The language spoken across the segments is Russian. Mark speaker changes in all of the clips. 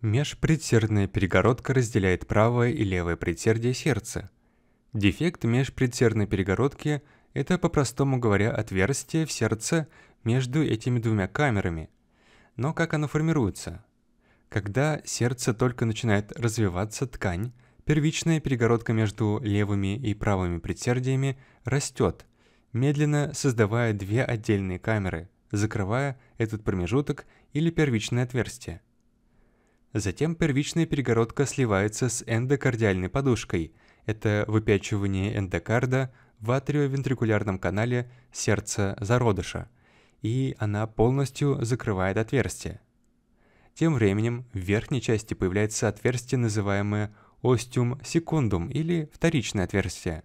Speaker 1: Межпредсердная перегородка разделяет правое и левое предсердие сердца. Дефект межпредсердной перегородки – это, по-простому говоря, отверстие в сердце между этими двумя камерами. Но как оно формируется? Когда сердце только начинает развиваться ткань, первичная перегородка между левыми и правыми предсердиями растет, медленно создавая две отдельные камеры, закрывая этот промежуток или первичное отверстие. Затем первичная перегородка сливается с эндокардиальной подушкой. Это выпячивание эндокарда в атриовентрикулярном канале сердца зародыша. И она полностью закрывает отверстие. Тем временем в верхней части появляется отверстие, называемое остиум секундум или вторичное отверстие.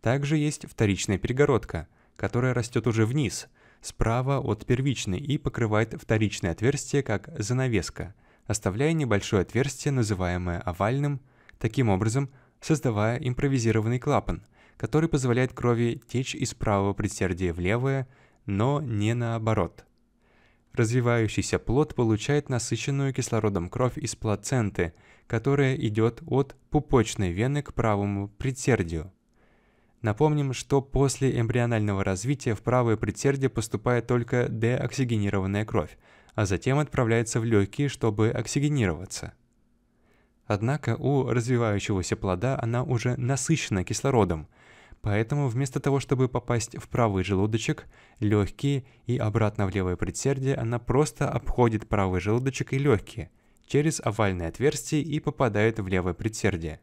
Speaker 1: Также есть вторичная перегородка, которая растет уже вниз, справа от первичной и покрывает вторичное отверстие как занавеска – оставляя небольшое отверстие, называемое овальным, таким образом создавая импровизированный клапан, который позволяет крови течь из правого предсердия в левое, но не наоборот. Развивающийся плод получает насыщенную кислородом кровь из плаценты, которая идет от пупочной вены к правому предсердию. Напомним, что после эмбрионального развития в правое предсердие поступает только деоксигенированная кровь – а затем отправляется в легкие, чтобы оксигенироваться. Однако у развивающегося плода она уже насыщена кислородом, поэтому вместо того, чтобы попасть в правый желудочек, легкие и обратно в левое предсердие, она просто обходит правый желудочек и легкие через овальное отверстие и попадает в левое предсердие.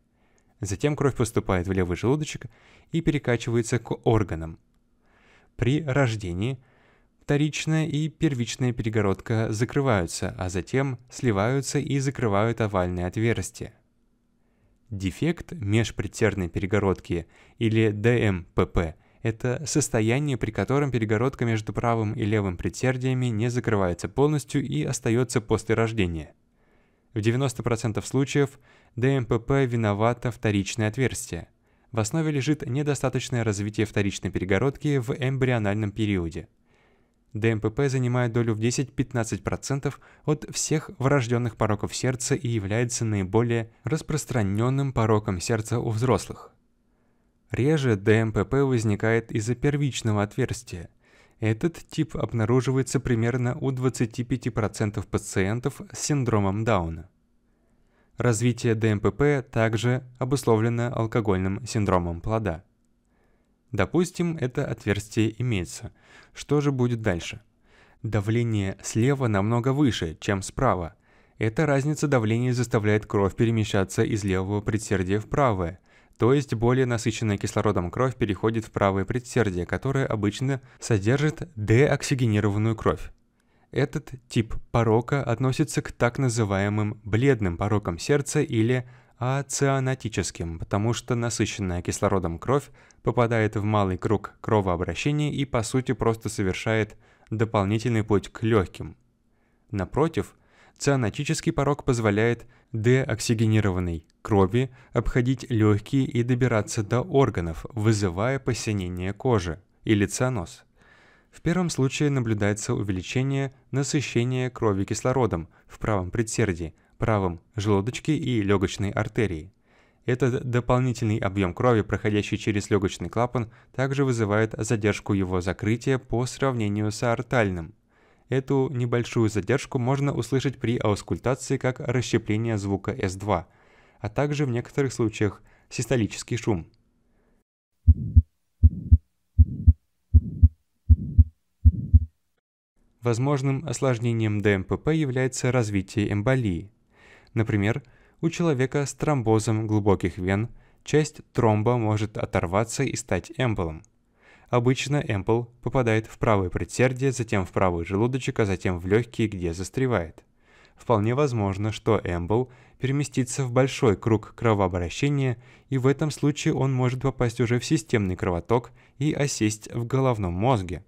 Speaker 1: Затем кровь поступает в левый желудочек и перекачивается к органам. При рождении – вторичная и первичная перегородка закрываются, а затем сливаются и закрывают овальные отверстия. Дефект межпредсердной перегородки или ДМПП – это состояние, при котором перегородка между правым и левым предсердиями не закрывается полностью и остается после рождения. В 90% случаев ДМПП виновата вторичное отверстие. В основе лежит недостаточное развитие вторичной перегородки в эмбриональном периоде – ДМПП занимает долю в 10-15% от всех врожденных пороков сердца и является наиболее распространенным пороком сердца у взрослых. Реже ДМПП возникает из-за первичного отверстия. Этот тип обнаруживается примерно у 25% пациентов с синдромом Дауна. Развитие ДМПП также обусловлено алкогольным синдромом плода. Допустим, это отверстие имеется. Что же будет дальше? Давление слева намного выше, чем справа. Эта разница давления заставляет кровь перемещаться из левого предсердия в правое, то есть более насыщенная кислородом кровь переходит в правое предсердие, которое обычно содержит деоксигенированную кровь. Этот тип порока относится к так называемым бледным порокам сердца или а цианатическим, потому что насыщенная кислородом кровь попадает в малый круг кровообращения и по сути просто совершает дополнительный путь к легким. Напротив, цианатический порог позволяет деоксигенированной крови обходить легкие и добираться до органов, вызывая посинение кожи или цианоз. В первом случае наблюдается увеличение насыщения крови кислородом в правом предсердии – правом желудочке и легочной артерии. Этот дополнительный объем крови, проходящий через легочный клапан, также вызывает задержку его закрытия по сравнению с аортальным. Эту небольшую задержку можно услышать при аускультации как расщепление звука S2, а также в некоторых случаях систолический шум. Возможным осложнением ДМПП является развитие эмболии – Например, у человека с тромбозом глубоких вен часть тромба может оторваться и стать эмболом. Обычно эмбол попадает в правое предсердие, затем в правый желудочек, а затем в легкие, где застревает. Вполне возможно, что эмбол переместится в большой круг кровообращения, и в этом случае он может попасть уже в системный кровоток и осесть в головном мозге.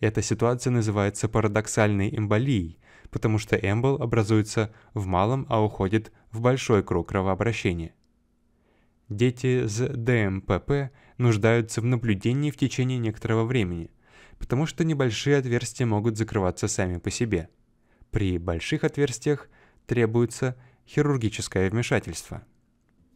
Speaker 1: Эта ситуация называется парадоксальной эмболией, потому что эмбол образуется в малом, а уходит в большой круг кровообращения. Дети с ДМПП нуждаются в наблюдении в течение некоторого времени, потому что небольшие отверстия могут закрываться сами по себе. При больших отверстиях требуется хирургическое вмешательство.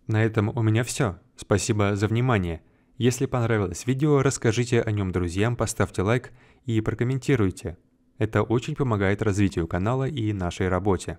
Speaker 1: На этом у меня все. Спасибо за внимание. Если понравилось видео, расскажите о нем друзьям, поставьте лайк и прокомментируйте. Это очень помогает развитию канала и нашей работе.